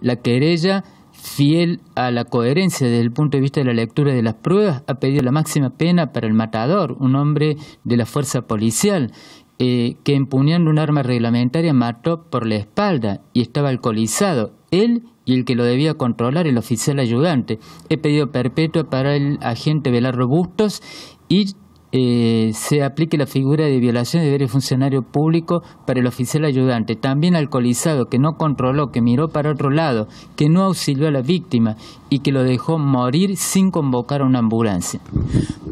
La querella, fiel a la coherencia desde el punto de vista de la lectura de las pruebas, ha pedido la máxima pena para el matador, un hombre de la fuerza policial, eh, que empuñando un arma reglamentaria mató por la espalda y estaba alcoholizado. Él y el que lo debía controlar, el oficial ayudante. He pedido perpetua para el agente velar robustos y eh, se aplique la figura de violación de deberes funcionario público para el oficial ayudante, también alcoholizado, que no controló, que miró para otro lado, que no auxilió a la víctima y que lo dejó morir sin convocar a una ambulancia.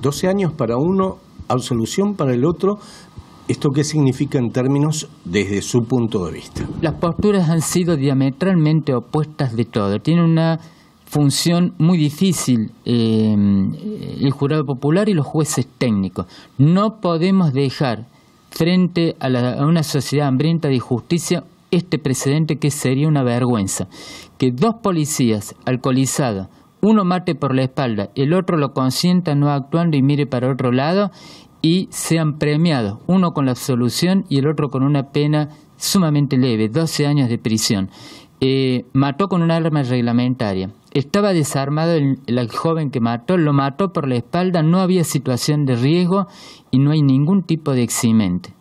12 años para uno, absolución para el otro. ¿Esto qué significa en términos desde su punto de vista? Las posturas han sido diametralmente opuestas de todo. Tiene una función muy difícil eh, el jurado popular y los jueces técnicos. No podemos dejar frente a, una sociedad hambrienta de justicia este precedente que sería una vergüenza. Que dos policías alcoholizados, uno mate por la espalda, el otro lo consienta no actuando y mire para otro lado y sean premiados, uno con la absolución y el otro con una pena sumamente leve, 12 años de prisión. Eh, mató con un arma reglamentaria, estaba desarmado el, joven que mató, lo mató por la espalda, no había situación de riesgo y no hay ningún tipo de eximente.